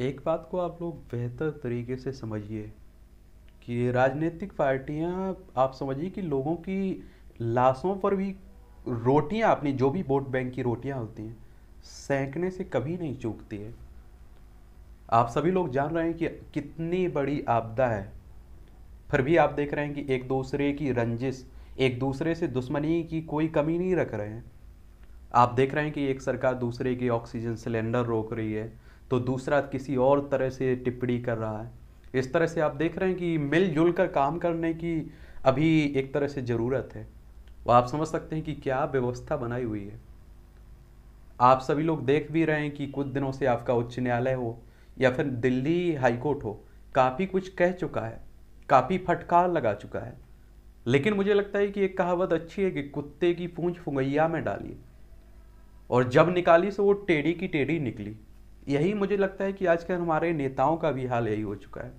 एक बात को आप लोग बेहतर तरीके से समझिए कि राजनीतिक पार्टियां आप समझिए कि लोगों की लाशों पर भी रोटियां अपनी जो भी वोट बैंक की रोटियां होती हैं सेंकने से कभी नहीं चूकती है आप सभी लोग जान रहे हैं कि कितनी बड़ी आपदा है फिर भी आप देख रहे हैं कि एक दूसरे की रंजिश एक दूसरे से दुश्मनी की कोई कमी नहीं रख रहे हैं आप देख रहे हैं कि एक सरकार दूसरे की ऑक्सीजन सिलेंडर रोक रही है तो दूसरा किसी और तरह से टिप्पणी कर रहा है इस तरह से आप देख रहे हैं कि मिलजुल कर काम करने की अभी एक तरह से ज़रूरत है वो आप समझ सकते हैं कि क्या व्यवस्था बनाई हुई है आप सभी लोग देख भी रहे हैं कि कुछ दिनों से आपका उच्च न्यायालय हो या फिर दिल्ली हाईकोर्ट हो काफ़ी कुछ कह चुका है काफ़ी फटकार लगा चुका है लेकिन मुझे लगता है कि एक कहावत अच्छी है कि कुत्ते की पूंछ फुंगैया में डालिए और जब निकाली तो वो टेढ़ी की टेढ़ी निकली यही मुझे लगता है कि आजकल हमारे नेताओं का भी हाल यही हो चुका है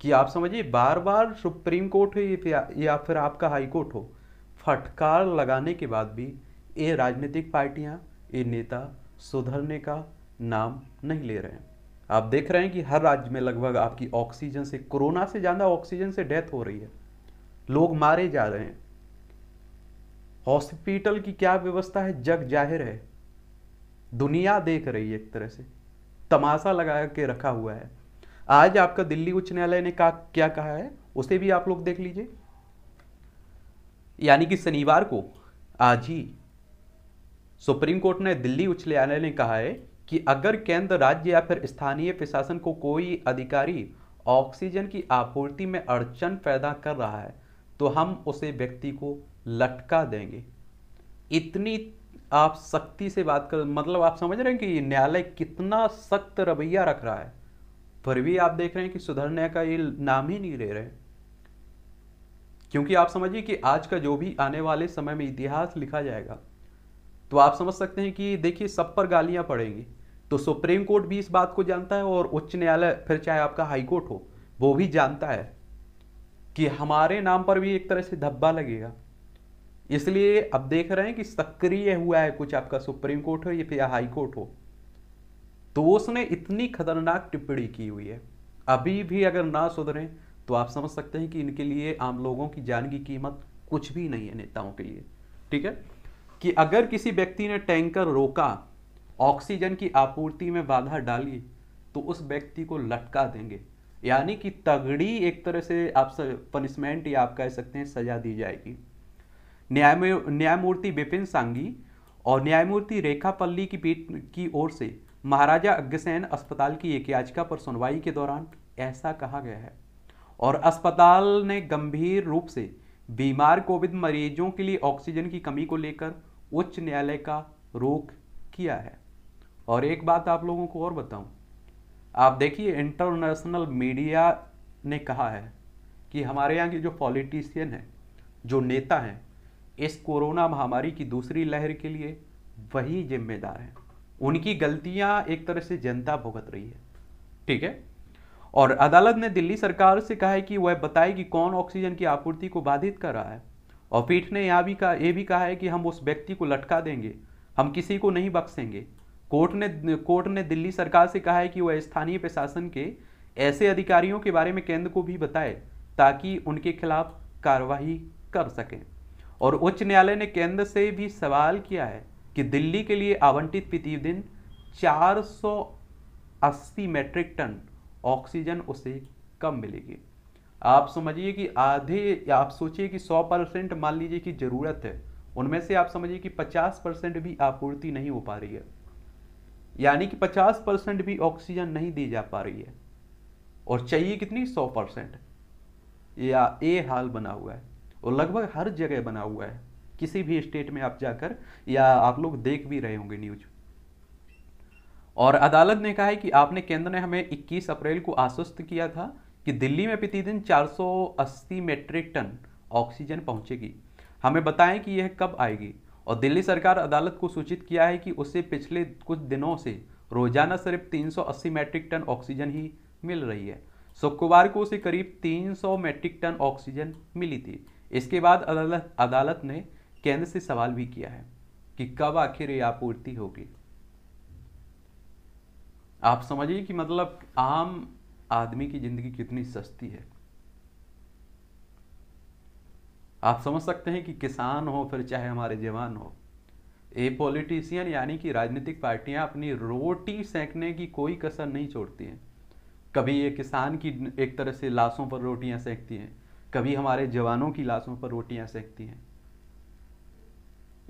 कि आप समझिए बार बार सुप्रीम कोर्ट हो या फिर आपका हाई कोर्ट हो फटकार लगाने के बाद भी ये राजनीतिक पार्टियां ये नेता सुधरने का नाम नहीं ले रहे हैं आप देख रहे हैं कि हर राज्य में लगभग आपकी ऑक्सीजन से कोरोना से ज़्यादा ऑक्सीजन से डेथ हो रही है लोग मारे जा रहे हैं हॉस्पिटल की क्या व्यवस्था है जग जाहिर है दुनिया देख रही है एक तरह से तमाशा लगा के रखा हुआ है आज आपका दिल्ली उच्च न्यायालय ने कहा क्या कहा है उसे भी आप लोग देख लीजिए यानी कि शनिवार को आज ही सुप्रीम कोर्ट ने दिल्ली उच्च न्यायालय ने कहा है कि अगर केंद्र राज्य या फिर स्थानीय प्रशासन को कोई अधिकारी ऑक्सीजन की आपूर्ति में अड़चन पैदा कर रहा है तो हम उसे व्यक्ति को लटका देंगे इतनी आप सख्ती से बात कर मतलब आप समझ रहे हैं कि न्यायालय कितना सख्त रवैया रख रहा है फिर भी आप देख रहे हैं कि सुधरने का ये नाम ही नहीं ले रहे क्योंकि आप समझिए कि आज का जो भी आने वाले समय में इतिहास लिखा जाएगा तो आप समझ सकते हैं कि देखिए सब पर गालियां पड़ेंगी तो सुप्रीम कोर्ट भी इस बात को जानता है और उच्च न्यायालय फिर चाहे आपका हाईकोर्ट हो वो भी जानता है कि हमारे नाम पर भी एक तरह से धब्बा लगेगा इसलिए अब देख रहे हैं कि सक्रिय हुआ है कुछ आपका सुप्रीम कोर्ट हो या हाई कोर्ट हो तो उसने इतनी खतरनाक टिप्पणी की हुई है अभी भी अगर ना सुधरे तो आप समझ सकते हैं कि इनके लिए आम लोगों की जान की कीमत कुछ भी नहीं है नेताओं के लिए ठीक है कि अगर किसी व्यक्ति ने टैंकर रोका ऑक्सीजन की आपूर्ति में बाधा डाली तो उस व्यक्ति को लटका देंगे यानी कि तगड़ी एक तरह से आप पनिशमेंट या आप कह सकते हैं सजा दी जाएगी न्यायमूर्ति बिपिन सांगी और न्यायमूर्ति रेखा पल्ली की पीठ की ओर से महाराजा अग्रसेन अस्पताल की एक याचिका पर सुनवाई के दौरान ऐसा कहा गया है और अस्पताल ने गंभीर रूप से बीमार कोविड मरीजों के लिए ऑक्सीजन की कमी को लेकर उच्च न्यायालय का रोक किया है और एक बात आप लोगों को और बताऊं आप देखिए इंटरनेशनल मीडिया ने कहा है कि हमारे यहाँ के जो पॉलिटिशियन हैं जो नेता हैं इस कोरोना महामारी की दूसरी लहर के लिए वही जिम्मेदार हैं उनकी गलतियां एक तरह से जनता भुगत रही है ठीक है और अदालत ने दिल्ली सरकार से कहा है कि वह बताए कि कौन ऑक्सीजन की आपूर्ति को बाधित कर रहा है और पीठ ने यह भी कहा यह भी कहा है कि हम उस व्यक्ति को लटका देंगे हम किसी को नहीं बख्शेंगे कोर्ट ने कोर्ट ने दिल्ली सरकार से कहा है कि वह स्थानीय प्रशासन के ऐसे अधिकारियों के बारे में केंद्र को भी बताए ताकि उनके खिलाफ कार्रवाई कर सकें और उच्च न्यायालय ने केंद्र से भी सवाल किया है कि दिल्ली के लिए आवंटित प्रतिदिन 480 मैट्रिक टन ऑक्सीजन उसे कम मिलेगी आप समझिए कि आधे आप सोचिए कि 100 परसेंट मान लीजिए कि ज़रूरत है उनमें से आप समझिए कि 50 परसेंट भी आपूर्ति नहीं हो पा रही है यानी कि 50 परसेंट भी ऑक्सीजन नहीं दी जा पा रही है और चाहिए कितनी 100 परसेंट या ये हाल बना हुआ है और लगभग हर जगह बना हुआ है किसी भी स्टेट में आप जाकर या आप लोग देख भी रहे होंगे न्यूज और अदालत ने कहा है कि आपने केंद्र ने हमें 21 अप्रैल को आश्वस्त किया था कि दिल्ली में प्रतिदिन 480 मीट्रिक टन ऑक्सीजन पहुंचेगी हमें बताएं कि यह कब आएगी और दिल्ली सरकार अदालत को सूचित किया है कि उसे पिछले कुछ दिनों से रोजाना सिर्फ 380 मैट्रिक टन ऑक्सीजन ही मिल रही है शुक्रवार को उसे करीब 300 मैट्रिक टन ऑक्सीजन मिली थी इसके बाद अदालत अदालत ने केंद्र से सवाल भी किया है कि कब आखिर ये आपूर्ति होगी आप समझिए कि मतलब आम आदमी की जिंदगी कितनी सस्ती है आप समझ सकते हैं कि किसान हो फिर चाहे हमारे जवान हो ए पॉलिटिशियन यानी कि राजनीतिक पार्टियां अपनी रोटी सेंकने की कोई कसर नहीं छोड़ती हैं कभी ये किसान की एक तरह से लाशों पर रोटियां सेंकती हैं कभी हमारे जवानों की लाशों पर रोटियां सेकती हैं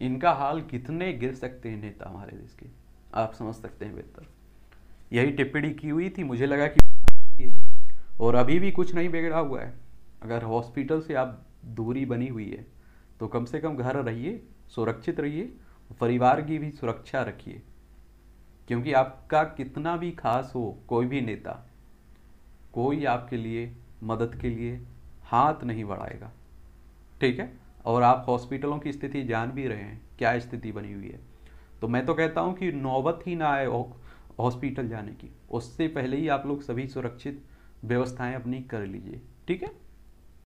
इनका हाल कितने गिर सकते हैं नेता हमारे देश के आप समझ सकते हैं बेहतर यही टिप्पणी की हुई थी मुझे लगा कि और अभी भी कुछ नहीं बिगड़ा हुआ है अगर हॉस्पिटल से आप दूरी बनी हुई है तो कम से कम घर रहिए सुरक्षित रहिए परिवार की भी सुरक्षा रखिए क्योंकि आपका कितना भी खास हो कोई भी नेता कोई आपके लिए मदद के लिए हाथ नहीं बढ़ाएगा ठीक है और आप हॉस्पिटलों की स्थिति जान भी रहे हैं क्या स्थिति बनी हुई है तो मैं तो कहता हूँ कि नौबत ही ना आए हॉस्पिटल जाने की उससे पहले ही आप लोग सभी सुरक्षित व्यवस्थाएं अपनी कर लीजिए ठीक है